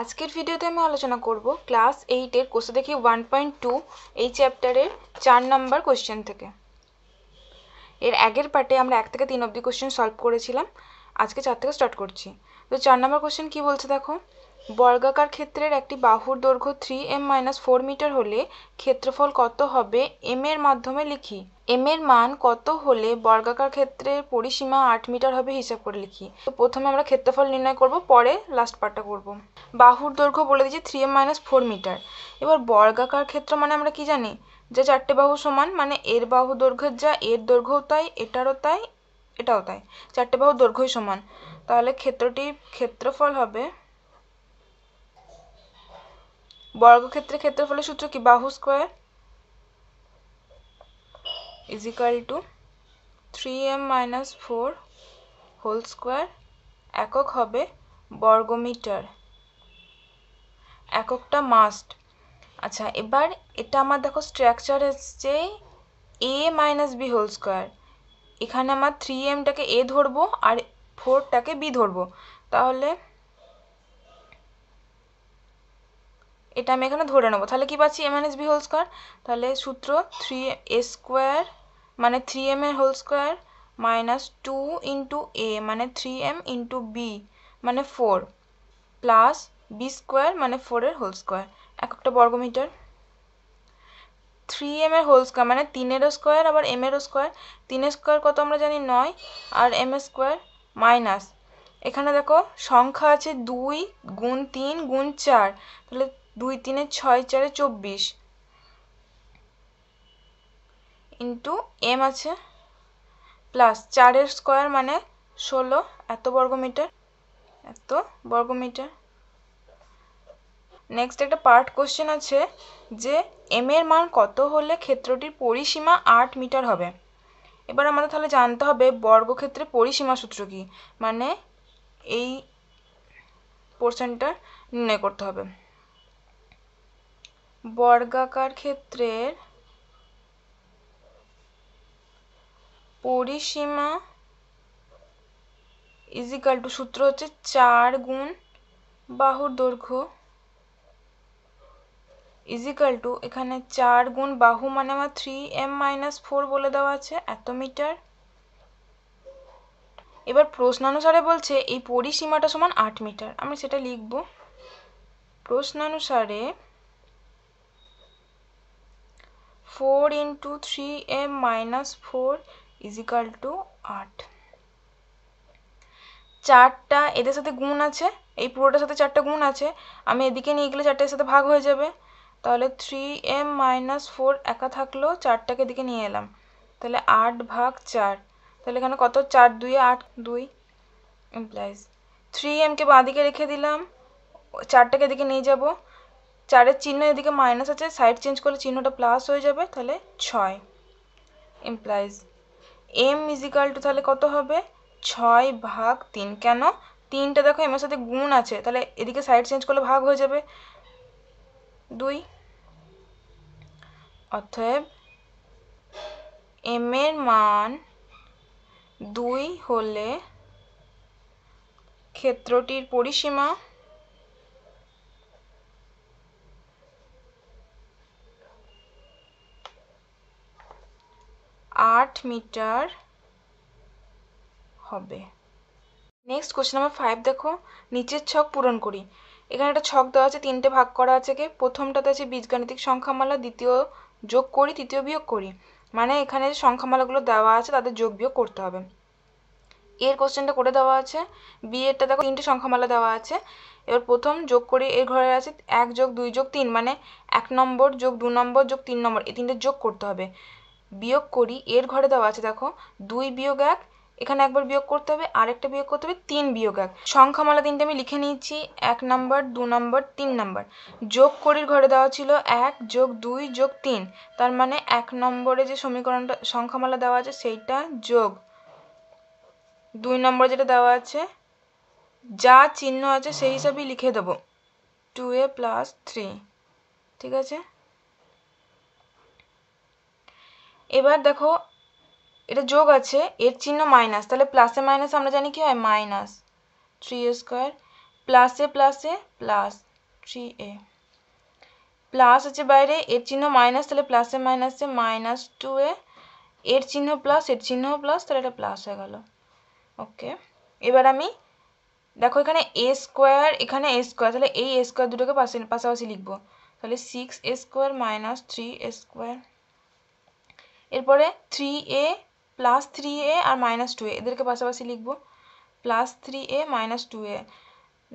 আজকের ভিডিওতে আমি আলোচনা করব ক্লাস এইটের কোষে দেখি ওয়ান পয়েন্ট টু এই চ্যাপ্টারের চার নম্বর কোশ্চেন থেকে এর আগের পার্টে আমরা এক থেকে তিন অবধি কোশ্চেন সলভ করেছিলাম আজকে চার থেকে স্টার্ট করছি তো চার নম্বর কোশ্চেন কী বলছে দেখো বর্গাকার ক্ষেত্রের একটি বাহুর দৈর্ঘ্য three m minus four metre হলে ক্ষেত্রফল কত হবে এম এর মাধ্যমে লিখি এম এর মান কত হলে বর্গাকার ক্ষেত্রের পরিসীমা আট মিটার হবে হিসাব করে লিখি তো প্রথমে আমরা ক্ষেত্রফল নির্ণয় করব পরে লাস্ট পার্টটা করব বাহুর দৈর্ঘ্য বলে দিয়েছি three m minus four metre এবার বর্গাকার ক্ষেত্র মানে আমরা কি জানি যে চারটে বাহু সমান মানে এর বাহু দৈর্ঘ্যের যা এর দৈর্ঘ্যও তাই এটারও তাই এটাও তাই চারটে বাহু দৈর্ঘ্যই সমান তাহলে ক্ষেত্রটি ক্ষেত্রফল হবে বর্গক্ষেত্রে ক্ষেত্রফলের সূত্র কি বাহু square equal to three m minus four whole square একক হবে বর্গমিটার এককটা মাস্ট আচ্ছা এবার এটা আমার দেখো স্ট্রাকচার এসছে a minus b whole square এখানে আমার থ্রি এমটাকে এ ধরবো আর ফোরটাকে বি ধরবো তাহলে এটা আমি এখানে ধরে নেবো তাহলে কী পাচ্ছি m n b whole square তাহলে সূত্র থ্রি এ স্কোয়ার মানে থ্রি এম এর whole square minus two into a মানে থ্রি এম ইন্টু বি মানে ফোর প্লাস বি স্কোয়ার মানে ফোরের হোল স্কোয়ার এক একটা বর্গমিটার থ্রি এম এর হোল স্কোয়ার মানে তিনেরও স্কোয়ার আবার এম এরও স্কোয়ার তিনের স্কোয়ার কত আমরা জানি নয় আর এম এর স্কোয়ার মাইনাস এখানে দেখো সংখ্যা আছে দুই গুণ তিন গুণ চার তাহলে দুই তিনে ছয় চারে চব্বিশ ইন্টু এম আছে প্লাস চারের স্কোয়ার মানে ষোলো এত বর্গমিটার এত বর্গমিটার নেক্সট একটা পার্ট কোশ্চেন আছে যে এম এর মান কত হলে ক্ষেত্রটির পরিসীমা আট মিটার হবে এবার আমাদের তাহলে জানতে হবে বর্গক্ষেত্রে পরিসীমা সূত্র কী মানে এই পোর্শনটা নির্ণয় করতে হবে বর্গাকার ক্ষেত্রের পরিসীমা ইজিক্যাল টু সূত্র হচ্ছে চার গুণ বাহুর দৈর্ঘ্য ইজিক্যাল টু এখানে চার গুণ বাহু মানে আমার থ্রি এম মাইনাস ফোর বলে দেওয়া আছে এত মিটার এবার প্রশ্নানুসারে বলছে এই পরিসীমাটা সমান আট মিটার আমি সেটা লিখব প্রশ্নানুসারে four into three m minus four equal to আট চারটা এদের সাথে গুণ আছে এই পুরোটার সাথে চারটা গুণ আছে আমি এদিকে নিয়ে গেলে চারটের সাথে ভাগ হয়ে যাবে তাহলে থ্রি এম মাইনাস ফোর একা থাকলো চারটাকে দিকে নিয়ে এলাম তাহলে আট ভাগ চার তাহলে এখানে কত চার দুই আট দুই এমপ্লাইজ থ্রি এমকে বাঁদিকে রেখে দিলাম চারটাকে এদিকে নিয়ে যাব চারের চিহ্ন এদিকে মাইনাস আছে সাইড চেঞ্জ করলে চিহ্নটা প্লাস হয়ে যাবে তাহলে ছয় এমপ্লাইজ এম ইজিক্যাল টু তাহলে কত হবে ছয় ভাগ তিন কেন তিনটা দেখো এমের সাথে গুণ আছে তাহলে এদিকে সাইড চেঞ্জ করলে ভাগ হয়ে যাবে দুই অতএব এম এর মান দুই হলে ক্ষেত্রটির পরিসীমা আট মিটার হবে নেক্সট কোশ্চেন নাম্বার ফাইভ দেখো নিচের ছক পূরণ করি এখানে একটা ছক দেওয়া আছে তিনটে ভাগ করা আছে কে প্রথমটাতে আছে বীজগাণিতিক সংখ্যামালা দ্বিতীয় যোগ করি তৃতীয় বিয়োগ করি মানে এখানে যে সংখ্যামালাগুলো দেওয়া আছে তাদের যোগ বিয়োগ করতে হবে এর কোশ্চেনটা করে দেওয়া আছে বিয়েরটা দেখো তিনটে সংখ্যামালা দেওয়া আছে এবার প্রথম যোগ করে এর ঘরে আছে এক যোগ দুই যোগ তিন মানে এক নম্বর যোগ দু নম্বর যোগ তিন নম্বর এই তিনটে যোগ করতে হবে বিয়োগ করি এর ঘরে দেওয়া আছে দেখো দুই বিয়োগ এক এখানে একবার বিয়োগ করতে হবে আর একটা বিয়োগ করতে হবে তিন বিয়োগ এক সংখ্যামালা তিনটে আমি লিখে নিয়েছি এক নাম্বার দু নাম্বার তিন নাম্বার যোগ করির ঘরে দেওয়া ছিল এক যোগ দুই যোগ তিন তার মানে এক নম্বরে যে সমীকরণটা সংখ্যামালা দেওয়া আছে সেইটা যোগ দুই নম্বরে যেটা দেওয়া আছে যা চিহ্ন আছে সেই হিসাবেই লিখে দেবো টু এ প্লাস থ্রি ঠিক আছে এবার দেখো এটা যোগ আছে এর চিহ্ন মাইনাস তাহলে প্লাসে মাইনাস আমরা জানি কি হয় মাইনাস থ্রি এ স্কোয়ার প্লাসে প্লাসে প্লাস থ্রি এ প্লাস আছে বাইরে এর চিহ্ন মাইনাস তাহলে প্লাসে মাইনাসে মাইনাস টু এ এর চিহ্ন প্লাস এর চিহ্ন প্লাস তাহলে এটা প্লাস হয়ে গেল ওকে এবার আমি দেখো এখানে এ স্কোয়ার এখানে এ স্কোয়ার তাহলে এই এ স্কোয়ার দুটোকে পাশে পাশাপাশি লিখবো তাহলে six a square minus three a square এরপরে three a plus three a আর মাইনাস টু এ এদেরকে পাশাপাশি লিখব plus three a minus two a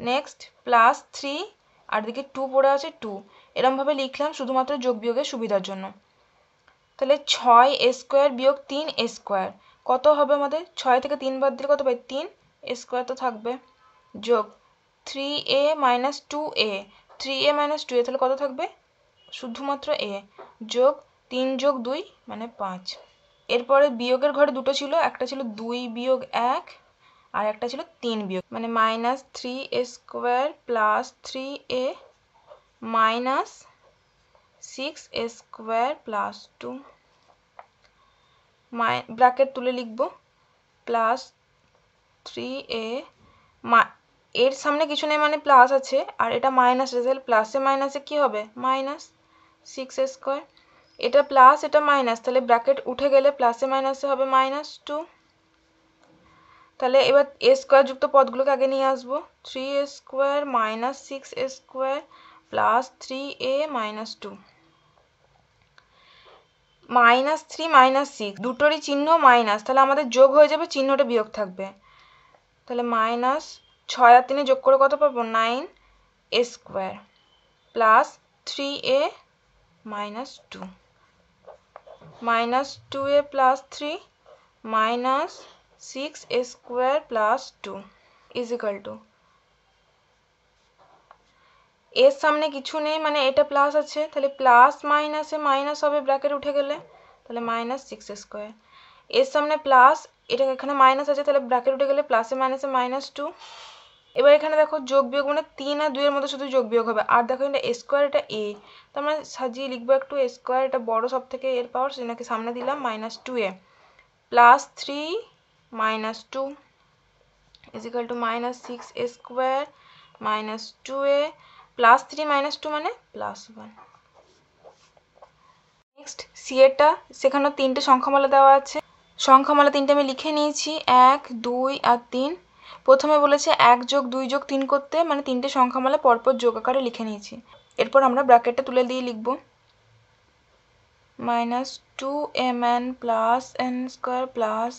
next plus three আর দিকে টু পড়ে আছে টু এরমভাবে লিখলাম শুধুমাত্র যোগ বিয়োগের সুবিধার জন্য তাহলে ছয় এ স্কোয়ার বিয়োগ তিন এ স্কোয়ার কত হবে আমাদের ছয় থেকে তিন বাদ দিলে কত পাই তিন এ স্কোয়ার তো থাকবে যোগ three a minus two a three a minus two a তাহলে কত থাকবে শুধুমাত্র এ যোগ তিন যোগ দুই মানে পাঁচ এরপরে বিয়োগের ঘরে দুটো ছিল একটা ছিল দুই বিয়োগ এক আর একটা ছিল তিন বিয়োগ মানে minus three a square plus three a minus six a square plus two my bracket তুলে লিখব প্লাস থ্রি এ মা এর সামনে কিছু নেই মানে প্লাস আছে আর এটা মাইনাস রেজাল্ট প্লাসে মাইনাসে কি হবে মাইনাস সিক্স স্কোয়ার এটা প্লাস এটা মাইনাস তাহলে ব্র্যাকেট উঠে গেলে প্লাসে মাইনাসে হবে মাইনাস টু তাহলে এবার এ স্কোয়ার যুক্ত পদগুলোকে আগে নিয়ে আসবো three a square minus six a square plus three a minus two minus three minus six দুটোরই চিহ্ন মাইনাস তাহলে আমাদের যোগ হয়ে যাবে চিহ্নটা বিয়োগ থাকবে তাহলে মাইনাস ছয় আর তিনে যোগ করে কত পাবো nine a square plus three a minus two minus two a plus three minus six a square plus two equal to एर सामने किचू नहीं मैं एट प्लस आ प्लस माइनस माइनस हो ब्रैकेट उठे गले माइनस सिक्स स्कोयर एर सामने प्लस ये माइनस आ ब्रैकेट उठे गले प्लस माइनस माइनस टू এবার এখানে দেখো যোগ বিয়োগ মানে তিন আর দুইয়ের মধ্যে শুধু যোগ বিয়োগ হবে আর দেখো এটা স্কোয়ার এটা এ তো আমরা সাজিয়ে লিখবো একটু স্কোয়ার এটা বড় সব থেকে এর পাওয়ার সেটাকে সামনে দিলাম minus two a plus three minus two equal to minus six a square minus two a plus three minus two মানে প্লাস ওয়ান নেক্সট সি এটা সেখানেও তিনটে সংখ্যামালা দেওয়া আছে সংখ্যামালা তিনটে আমি লিখে নিয়েছি এক দুই আর তিন প্রথমে বলেছে এক যোগ দুই যোগ তিন করতে মানে তিনটে সংখ্যামালা পরপর যোগ আকারে লিখে নিয়েছি এরপর আমরা ব্র্যাকেটটা তুলে দিয়ে লিখব minus two m n plus n square plus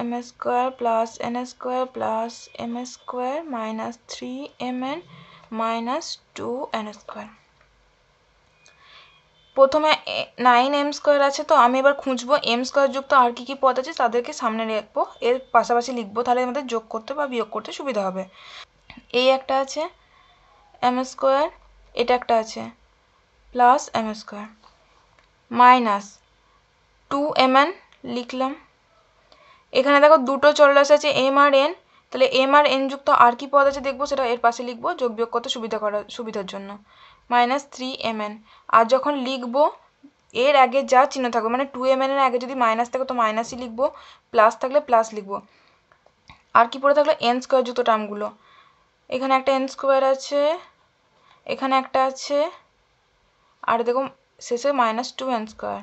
m s square plus n s square plus m s square minus three m n minus two n square প্রথমে নাইন এম স্কোয়ার আছে তো আমি এবার খুঁজবো এম স্কোয়ার যুক্ত আর কী কী পদ আছে তাদেরকে সামনে রাখবো এর পাশাপাশি লিখবো তাহলে আমাদের যোগ করতে বা বিয়োগ করতে সুবিধা হবে এই একটা আছে এম স্কোয়ার এটা একটা আছে plus m square minus two m n লিখলাম এখানে দেখো দুটো চলরাশি আছে এম আর এন তাহলে এম আর এন যুক্ত আর কী পদ আছে দেখবো সেটা এর পাশে লিখবো যোগ বিয়োগ করতে সুবিধা করার সুবিধার জন্য মাইনাস থ্রি এম আর যখন লিখব এর আগে যা চিহ্ন থাকবে মানে টু এম এনের আগে যদি মাইনাস থাকে তো মাইনাসই লিখবো প্লাস থাকলে প্লাস লিখবো আর কি পড়ে থাকলো এন স্কোয়ার যুক্ত টার্মগুলো এখানে একটা এন স্কোয়ার আছে এখানে একটা আছে আর দেখো শেষে মাইনাস টু এন স্কোয়ার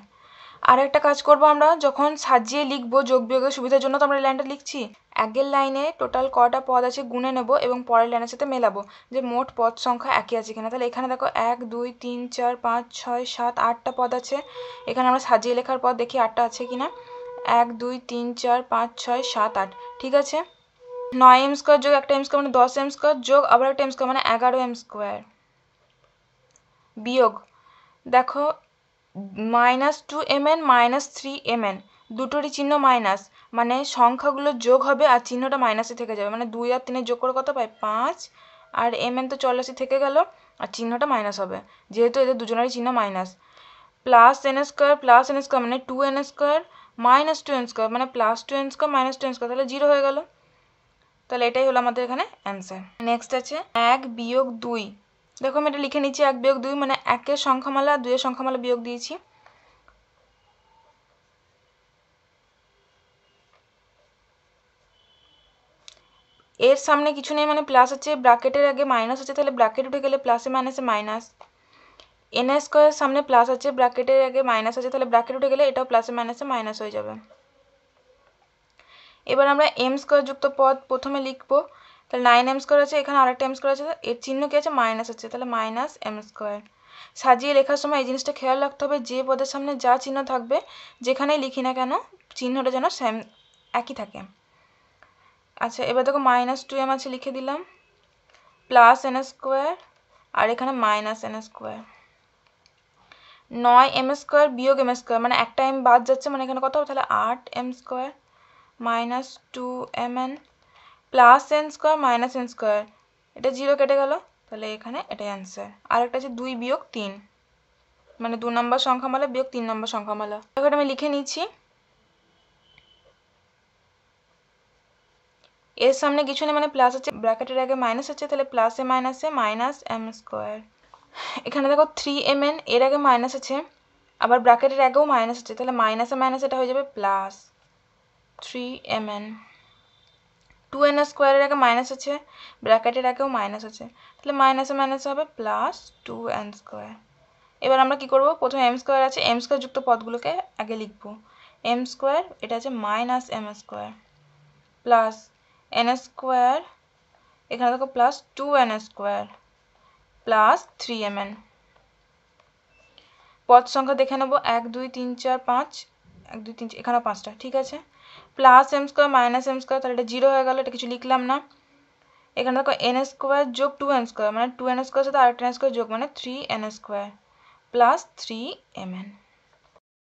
আর একটা কাজ করবো আমরা যখন সাজিয়ে লিখবো যোগ বিয়োগের সুবিধার জন্য তো আমরা ল্যান্ডটা লিখছি আগের লাইনে টোটাল কটা পদ আছে গুনে নেব এবং পরের লাইনের সাথে মেলাবো যে মোট পদ সংখ্যা একই আছে কিনা তাহলে এখানে দেখো এক দুই তিন চার পাঁচ ছয় সাত আটটা পদ আছে এখানে আমরা সাজিয়ে লেখার পর দেখি আটটা আছে কিনা এক দুই তিন চার পাঁচ ছয় সাত আট ঠিক আছে নয় এম স্কোয়ার যোগ একটা এম স্কোয়ার মানে দশ এম স্কোয়ার যোগ আবার একটা এম স্কোয়ার মানে এগারো এম স্কোয়ার বিয়োগ দেখো minus two m n minus three m n দুটোরই চিহ্ন মাইনাস মানে সংখ্যাগুলো যোগ হবে আর চিহ্নটা মাইনাসে থেকে যাবে মানে দুই আর তিনের যোগ করে কত পাই পাঁচ আর এম এন তো চল্লাশি থেকে গেল আর চিহ্নটা মাইনাস হবে যেহেতু এদের দুজনেরই চিহ্ন minus plus n square plus n square মানে two n square minus two n square মানে plus two n square minus two n square তাহলে জিরো হয়ে গেল তাহলে এটাই হলো আমাদের এখানে অ্যান্সার নেক্সট আছে এক বিয়োগ দুই দেখো আমি এটা লিখে নিচ্ছি এক বিয়োগ দুই মানে একের সংখ্যামালা দুইয়ের সংখ্যামালা বিয়োগ দিয়েছি এর সামনে কিছু নেই মানে প্লাস হচ্ছে ব্র্যাকেটের আগে মাইনাস আছে তাহলে ব্র্যাকেট উঠে গেলে প্লাসে মাইনাসে মাইনাস এন স্কোয়ারের সামনে প্লাস আছে ব্র্যাকেটের আগে মাইনাস আছে তাহলে ব্র্যাকেট উঠে গেলে এটাও প্লাসে মাইনাসে মাইনাস হয়ে যাবে এবার আমরা এম স্কোয়ার যুক্ত পদ প্রথমে লিখব তাহলে নাইন এম স্কোয়ার আছে এখানে আরেকটা এম স্কোয়ার আছে এর চিহ্ন কী আছে মাইনাস আছে তাহলে মাইনাস এম স্কোয়ার সাজিয়ে লেখার সময় এই জিনিসটা খেয়াল রাখতে হবে যে পদের সামনে যা চিহ্ন থাকবে যেখানেই লিখি না কেন চিহ্নটা যেন সেম একই থাকে আচ্ছা এবার দেখো মাইনাস টু এম আছে লিখে দিলাম প্লাস এন স্কোয়ার আর এখানে মাইনাস এন স্কোয়ার নয় এম স্কোয়ার বিয়োগ এম স্কোয়ার মানে একটা এম বাদ যাচ্ছে মানে এখানে কত হবে তাহলে আট m square minus two m n plus n square minus n square এটা জিরো কেটে গেল তাহলে এখানে এটাই অ্যান্সার আর একটা আছে দুই বিয়োগ তিন মানে দু নম্বর সংখ্যামালা বিয়োগ তিন নম্বর সংখ্যামালা এবার আমি লিখে নিচ্ছি এর সামনে কিছু নেই মানে প্লাস আছে ব্র্যাকেটের আগে মাইনাস আছে তাহলে প্লাসে মাইনাসে মাইনাস এম স্কোয়ার এখানে দেখো থ্রি এম এন এর আগে মাইনাস আছে আবার ব্র্যাকেটের আগেও মাইনাস আছে তাহলে মাইনাসে মাইনাস এটা হয়ে যাবে plus three m n two n স্কোয়ারের আগে মাইনাস আছে ব্র্যাকেটের আগেও মাইনাস আছে তাহলে মাইনাসে মাইনাস হবে প্লাস টু এন স্কোয়ার এবার আমরা কি করব প্রথমে এম স্কোয়ার আছে এম স্কোয়ার যুক্ত পদগুলোকে আগে লিখব এম স্কোয়ার এটা আছে minus m square plus n square এখানে দেখো plus two n square plus three m n পদ সংখ্যা দেখে নেবো এক দুই তিন চার পাঁচ এক দুই তিন চার এখানেও পাঁচটা ঠিক আছে plus m square minus m square তাহলে এটা জিরো হয়ে গেলো এটা কিছু লিখলাম না এখানে দেখো এন স্কোয়ার যোগ টু এন স্কোয়ার মানে টু এন স্কোয়ার সাথে আরেকটা এন স্কোয়ার যোগ মানে three n square plus three m N